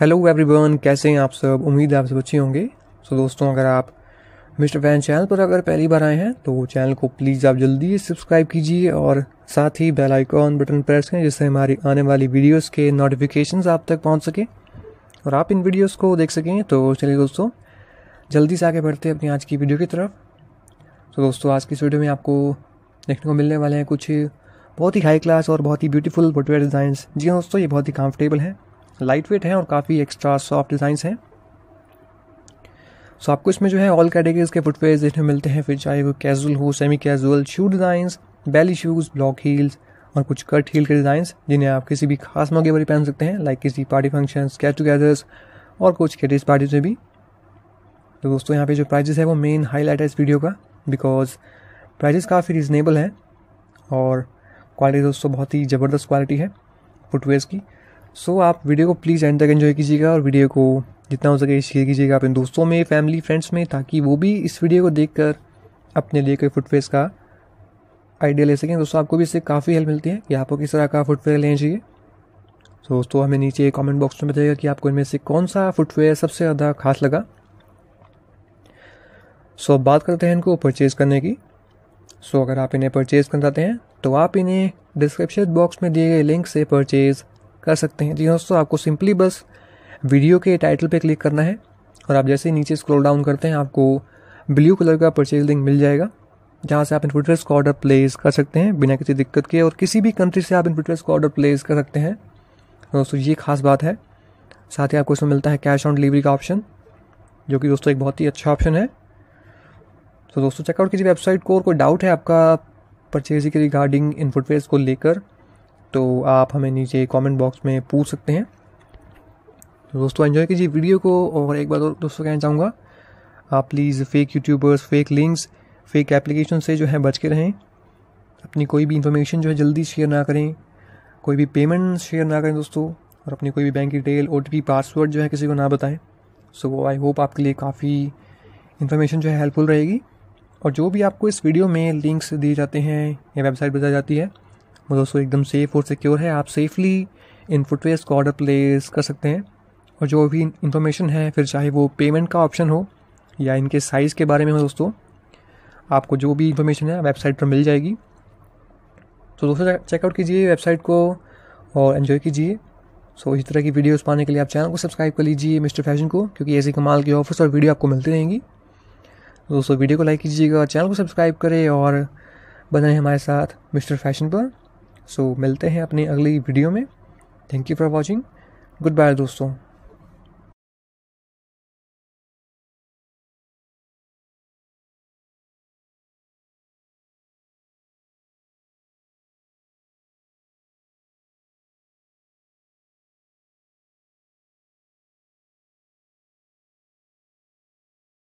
hello everyone कैसे हैं आप सब उम्मीद है आप सब अच्छे होंगे सो so, दोस्तों अगर आप मिस्टर फैन चैनल पर अगर पहली बार आए हैं तो चैनल को प्लीज़ आप जल्दी सब्सक्राइब कीजिए और साथ ही बेल आइकॉन बटन प्रेस करें जिससे हमारी आने वाली वीडियोस के नोटिफिकेशन आप तक पहुंच सके और आप इन वीडियोस को देख सकें तो चलिए दोस्तों जल्दी से आगे बढ़ते हैं अपनी आज की वीडियो की तरफ तो दोस्तों आज की इस वीडियो में आपको देखने को मिलने वाले हैं कुछ बहुत ही हाई क्लास और बहुत ही ब्यूटीफुल फुटवेयर डिज़ाइंस जी हाँ दोस्तों ये बहुत ही कम्फर्टेबल हैं लाइट वेट हैं और काफ़ी एक्स्ट्रा सॉफ्ट डिज़ाइंस हैं सो आपको इसमें जो है ऑल कैटेगरीज के फुटवेयर देखने मिलते हैं फिर चाहे वो कैजुअल हो semi casual shoe designs belly shoes block heels और कुछ कट हील के डिज़ाइंस जिन्हें आप किसी भी खास मौके पर पहन सकते हैं लाइक किसी पार्टी फंक्शन गेट टुगेदर्स और कुछ कैटेज पार्टी में भी तो दोस्तों यहाँ पे जो प्राइजेस है वो मेन हाईलाइट है इस वीडियो का बिकॉज प्राइजेस काफ़ी रिजनेबल है और क्वालिटी दोस्तों बहुत ही ज़बरदस्त क्वालिटी है फुटवेयर्स की सो आप वीडियो को प्लीज़ एंड तक एंजॉय कीजिएगा और वीडियो को जितना हो सके शेयर कीजिएगा अपने दोस्तों में फैमिली फ्रेंड्स में ताकि वो भी इस वीडियो को कर अपने लिए कोई फुटफेस का आइडिया ले सकें दोस्तों आपको भी इससे काफ़ी हेल्प मिलती है कि आपको किस तरह का फुटवेयर लेना चाहिए तो दोस्तों हमें नीचे कमेंट बॉक्स में बताइएगा कि आपको इनमें से कौन सा फुटवेयर सबसे ज़्यादा खास लगा सो so, अब बात करते हैं इनको परचेज़ करने की सो so, अगर आप इन्हें परचेज़ करना चाहते हैं तो आप इन्हें डिस्क्रिप्शन बॉक्स में दिए गए लिंक से परचेज़ कर सकते हैं जी हाँ दोस्तों आपको सिंपली बस वीडियो के टाइटल पे क्लिक करना है और आप जैसे ही नीचे स्क्रॉल डाउन करते हैं आपको ब्लू कलर का परचेज लिंक मिल जाएगा जहाँ से आप इन्वर्टर्स का ऑर्डर प्लेस कर सकते हैं बिना किसी दिक्कत के और किसी भी कंट्री से आप इन्वर्टर्स का ऑर्डर प्लेस कर सकते हैं दोस्तों ये खास बात है साथ ही आपको इसमें मिलता है कैश ऑन डिलीवरी का ऑप्शन जो कि दोस्तों एक बहुत ही अच्छा ऑप्शन है तो दोस्तों चेकआउट किसी वेबसाइट को और कोई डाउट है आपका परचेजिंग के रिगार्डिंग इनफुटवेयर्स को लेकर तो आप हमें नीचे कमेंट बॉक्स में पूछ सकते हैं दोस्तों एंजॉय कीजिए वीडियो को और एक बार और दोस्तों कहना चाहूँगा आप please fake YouTubers fake links fake application से जो है बच के रहें अपनी कोई भी इंफॉर्मेशन जो है जल्दी शेयर ना करें कोई भी पेमेंट शेयर ना करें दोस्तों और अपनी कोई भी बैंक डिटेल ओ पासवर्ड जो है किसी को ना बताएं सो आई होप आपके लिए काफ़ी इन्फॉर्मेशन जो है हेल्पफुल रहेगी और जो भी आपको इस वीडियो में लिंक्स दिए जाते हैं या वेबसाइट बताई जाती है वो मतलब दोस्तों एकदम सेफ़ और सिक्योर है आप सेफली इन फुटवेयर्स को ऑर्डर प्लेस कर सकते हैं और जो भी इंफॉर्मेशन है फिर चाहे वो पेमेंट का ऑप्शन हो या इनके साइज़ के बारे में हो दोस्तों आपको जो भी इंफॉर्मेशन है वेबसाइट पर मिल जाएगी तो दोस्तों चेकआउट कीजिए वेबसाइट को और एंजॉय कीजिए सो इस तरह की वीडियोस पाने के लिए आप चैनल को सब्सक्राइब कर लीजिए मिस्टर फैशन को क्योंकि ऐसे कमाल के ऑफर्स और वीडियो आपको मिलती रहेंगी दोस्तों वीडियो को लाइक कीजिएगा चैनल को सब्सक्राइब करें और बने हमारे साथ मिस्टर फैशन पर सो मिलते हैं अपनी अगली वीडियो में thank you for watching good bye दोस्तों